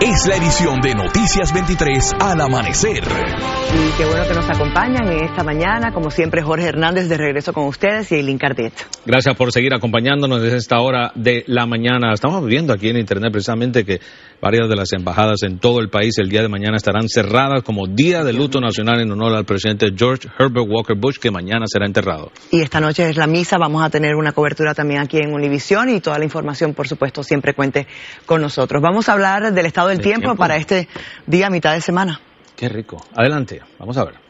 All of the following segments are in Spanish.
Es la edición de Noticias 23 al amanecer. Y qué bueno que nos acompañan en esta mañana. Como siempre, Jorge Hernández de regreso con ustedes y Eileen Cardet. Gracias por seguir acompañándonos desde esta hora de la mañana. Estamos viendo aquí en Internet precisamente que varias de las embajadas en todo el país el día de mañana estarán cerradas como día de luto nacional en honor al presidente George Herbert Walker Bush, que mañana será enterrado. Y esta noche es la misa. Vamos a tener una cobertura también aquí en Univisión y toda la información, por supuesto, siempre cuente con nosotros. Vamos a hablar del estado el, tiempo para este día, mitad de semana. Qué rico. Adelante, vamos a ver.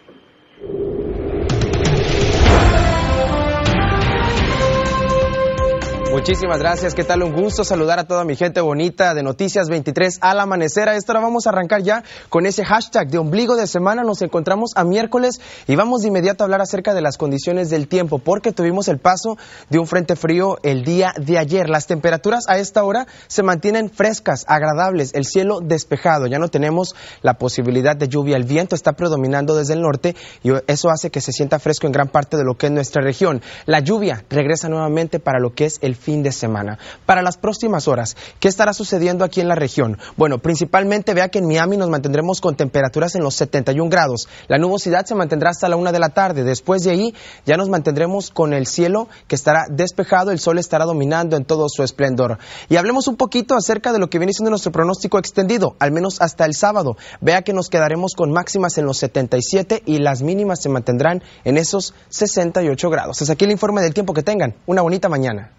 Muchísimas gracias, ¿qué tal? Un gusto saludar a toda mi gente bonita de Noticias 23 al amanecer. A esta hora vamos a arrancar ya con ese hashtag de ombligo de semana. Nos encontramos a miércoles y vamos de inmediato a hablar acerca de las condiciones del tiempo porque tuvimos el paso de un frente frío el día de ayer. Las temperaturas a esta hora se mantienen frescas, agradables, el cielo despejado. Ya no tenemos la posibilidad de lluvia, el viento está predominando desde el norte y eso hace que se sienta fresco en gran parte de lo que es nuestra región. La lluvia regresa nuevamente para lo que es el fin de semana. Para las próximas horas, ¿qué estará sucediendo aquí en la región? Bueno, principalmente vea que en Miami nos mantendremos con temperaturas en los 71 grados. La nubosidad se mantendrá hasta la una de la tarde. Después de ahí ya nos mantendremos con el cielo que estará despejado, el sol estará dominando en todo su esplendor. Y hablemos un poquito acerca de lo que viene siendo nuestro pronóstico extendido, al menos hasta el sábado. Vea que nos quedaremos con máximas en los 77 y las mínimas se mantendrán en esos 68 grados. Es aquí el informe del tiempo que tengan. Una bonita mañana.